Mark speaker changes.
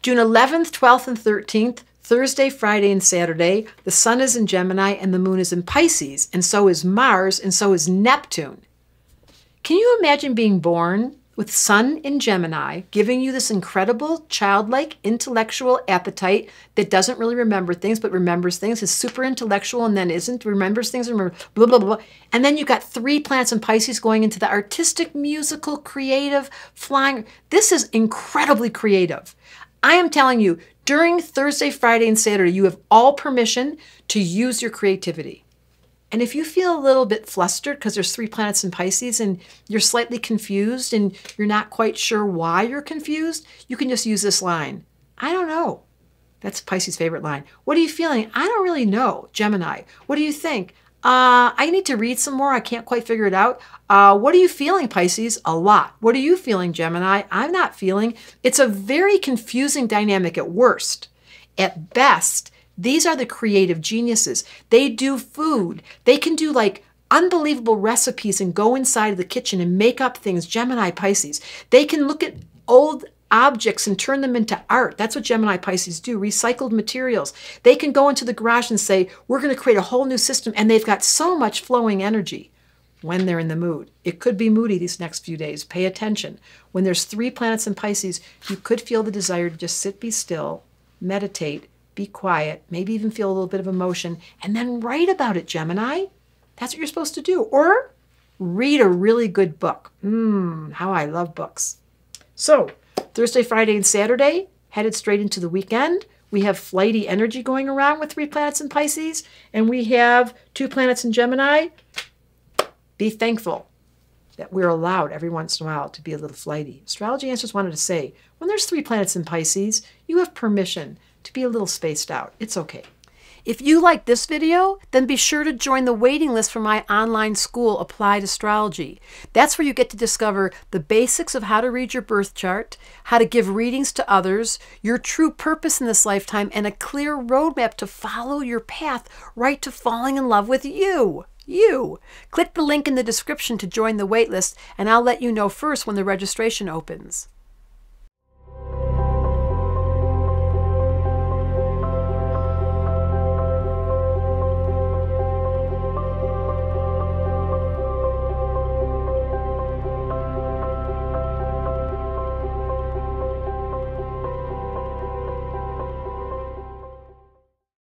Speaker 1: June 11th, 12th, and 13th, Thursday, Friday, and Saturday, the sun is in Gemini and the moon is in Pisces, and so is Mars, and so is Neptune. Can you imagine being born with sun in Gemini, giving you this incredible childlike intellectual appetite that doesn't really remember things but remembers things, is super intellectual and then isn't, remembers things, remember blah, blah, blah. And then you've got three planets in Pisces going into the artistic, musical, creative, flying. This is incredibly creative. I am telling you, during Thursday, Friday, and Saturday, you have all permission to use your creativity. And if you feel a little bit flustered because there's three planets in Pisces and you're slightly confused and you're not quite sure why you're confused, you can just use this line. I don't know. That's Pisces' favorite line. What are you feeling? I don't really know. Gemini. What do you think? Uh, I need to read some more. I can't quite figure it out. Uh, what are you feeling, Pisces? A lot. What are you feeling, Gemini? I'm not feeling. It's a very confusing dynamic at worst. At best, these are the creative geniuses. They do food. They can do like unbelievable recipes and go inside of the kitchen and make up things. Gemini, Pisces. They can look at old objects and turn them into art. That's what Gemini Pisces do, recycled materials. They can go into the garage and say, we're going to create a whole new system. And they've got so much flowing energy when they're in the mood. It could be moody these next few days. Pay attention. When there's three planets in Pisces, you could feel the desire to just sit, be still, meditate, be quiet, maybe even feel a little bit of emotion, and then write about it, Gemini. That's what you're supposed to do. Or read a really good book. Mmm, how I love books. So, Thursday, Friday, and Saturday, headed straight into the weekend. We have flighty energy going around with three planets in Pisces, and we have two planets in Gemini. Be thankful that we're allowed every once in a while to be a little flighty. Astrology Answers wanted to say when there's three planets in Pisces, you have permission to be a little spaced out. It's okay. If you like this video, then be sure to join the waiting list for my online school, Applied Astrology. That's where you get to discover the basics of how to read your birth chart, how to give readings to others, your true purpose in this lifetime, and a clear roadmap to follow your path right to falling in love with you you. Click the link in the description to join the waitlist, and I'll let you know first when the registration opens.